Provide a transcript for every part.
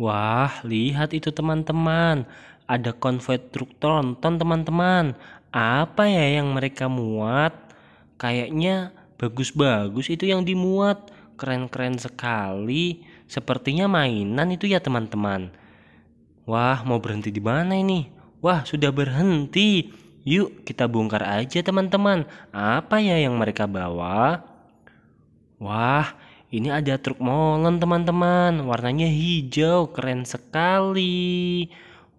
Wah, lihat itu teman-teman. Ada konvoi truk tronton teman-teman. Apa ya yang mereka muat? Kayaknya bagus-bagus itu yang dimuat. Keren-keren sekali. Sepertinya mainan itu ya teman-teman. Wah, mau berhenti di mana ini? Wah, sudah berhenti. Yuk, kita bongkar aja teman-teman. Apa ya yang mereka bawa? Wah, ini ada truk molen teman-teman, warnanya hijau, keren sekali.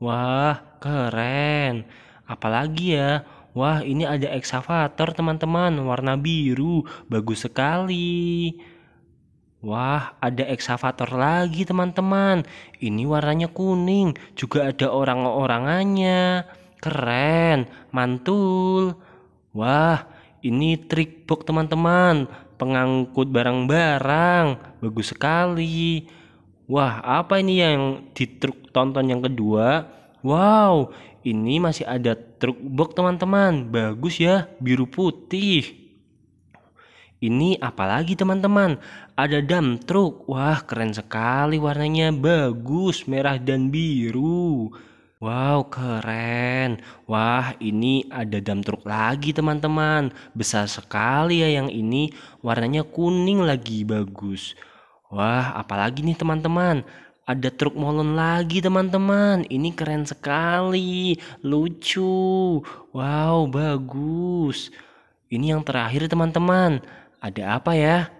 Wah, keren. Apalagi ya? Wah, ini ada eksavator teman-teman, warna biru, bagus sekali. Wah, ada eksavator lagi teman-teman. Ini warnanya kuning, juga ada orang-orangannya. Keren, mantul. Wah, ini trik box teman-teman pengangkut barang-barang bagus sekali wah apa ini yang di truk tonton yang kedua wow ini masih ada truk box teman-teman bagus ya biru putih ini apalagi teman-teman ada dam truk wah keren sekali warnanya bagus merah dan biru Wow, keren. Wah, ini ada dam truk lagi teman-teman. Besar sekali ya yang ini. Warnanya kuning lagi bagus. Wah, apalagi nih teman-teman. Ada truk molen lagi teman-teman. Ini keren sekali. Lucu. Wow, bagus. Ini yang terakhir teman-teman. Ada apa ya?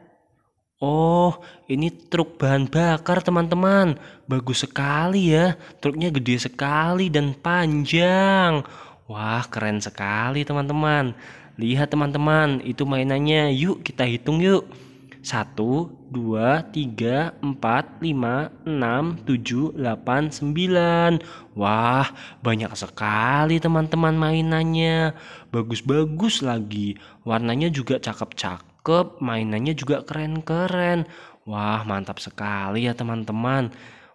Oh, ini truk bahan bakar teman-teman. Bagus sekali ya. Truknya gede sekali dan panjang. Wah, keren sekali teman-teman. Lihat teman-teman, itu mainannya. Yuk kita hitung yuk. 1, 2, 3, 4, 5, 6, 7, 8, 9 Wah banyak sekali teman-teman mainannya Bagus-bagus lagi Warnanya juga cakep-cakep cakep, mainannya juga keren-keren. Wah, mantap sekali ya teman-teman.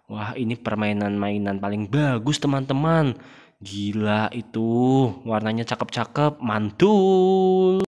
Wah, ini permainan-mainan paling bagus teman-teman. Gila itu, warnanya cakep-cakep, mantul.